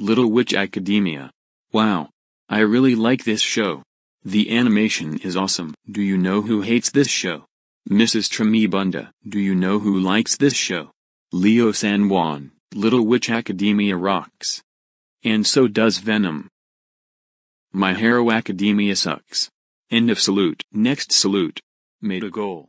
Little Witch Academia. Wow. I really like this show. The animation is awesome. Do you know who hates this show? Mrs. Tremibunda. Do you know who likes this show? Leo San Juan. Little Witch Academia rocks. And so does Venom. My Hero Academia sucks. End of salute. Next salute. Made a goal.